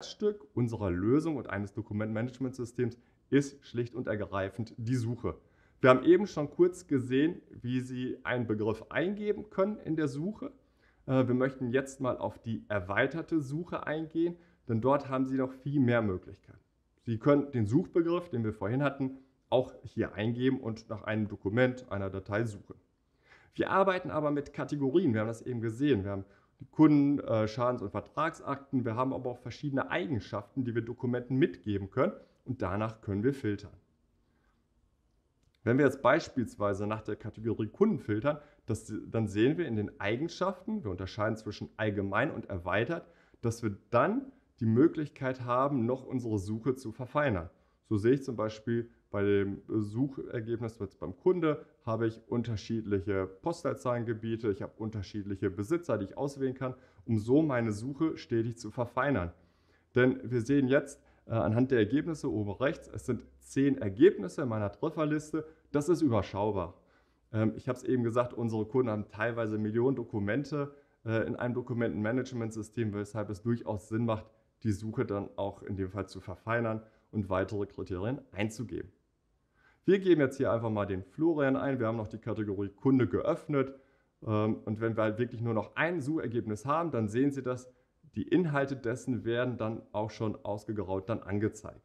Herzstück unserer Lösung und eines Dokumentmanagementsystems ist schlicht und ergreifend die Suche. Wir haben eben schon kurz gesehen, wie Sie einen Begriff eingeben können in der Suche. Äh, wir möchten jetzt mal auf die erweiterte Suche eingehen, denn dort haben Sie noch viel mehr Möglichkeiten. Sie können den Suchbegriff, den wir vorhin hatten, auch hier eingeben und nach einem Dokument, einer Datei suchen. Wir arbeiten aber mit Kategorien, wir haben das eben gesehen. Wir haben Kunden, äh, Schadens- und Vertragsakten. Wir haben aber auch verschiedene Eigenschaften, die wir Dokumenten mitgeben können und danach können wir filtern. Wenn wir jetzt beispielsweise nach der Kategorie Kunden filtern, das, dann sehen wir in den Eigenschaften, wir unterscheiden zwischen allgemein und erweitert, dass wir dann die Möglichkeit haben, noch unsere Suche zu verfeinern. So sehe ich zum Beispiel bei dem Suchergebnis beim Kunde habe ich unterschiedliche Postleitzahlengebiete, ich habe unterschiedliche Besitzer, die ich auswählen kann, um so meine Suche stetig zu verfeinern. Denn wir sehen jetzt äh, anhand der Ergebnisse oben rechts, es sind zehn Ergebnisse in meiner Trefferliste, das ist überschaubar. Ähm, ich habe es eben gesagt, unsere Kunden haben teilweise Millionen Dokumente äh, in einem Dokumentenmanagementsystem, weshalb es durchaus Sinn macht, die Suche dann auch in dem Fall zu verfeinern und weitere Kriterien einzugeben. Wir geben jetzt hier einfach mal den Florian ein. Wir haben noch die Kategorie Kunde geöffnet. Ähm, und wenn wir halt wirklich nur noch ein Suchergebnis haben, dann sehen Sie das. Die Inhalte dessen werden dann auch schon ausgegraut dann angezeigt.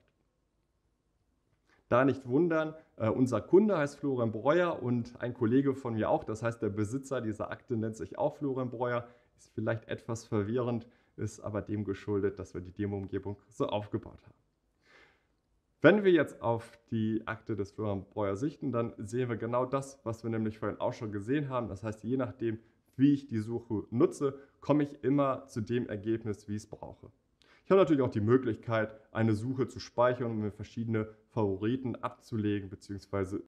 Da nicht wundern, äh, unser Kunde heißt Florian Breuer und ein Kollege von mir auch. Das heißt, der Besitzer dieser Akte nennt sich auch Florian Breuer. Ist vielleicht etwas verwirrend, ist aber dem geschuldet, dass wir die Demo-Umgebung so aufgebaut haben. Wenn wir jetzt auf die Akte des Florian Breuer sichten, dann sehen wir genau das, was wir nämlich vorhin auch schon gesehen haben. Das heißt, je nachdem, wie ich die Suche nutze, komme ich immer zu dem Ergebnis, wie ich es brauche. Ich habe natürlich auch die Möglichkeit, eine Suche zu speichern und um mir verschiedene Favoriten abzulegen bzw.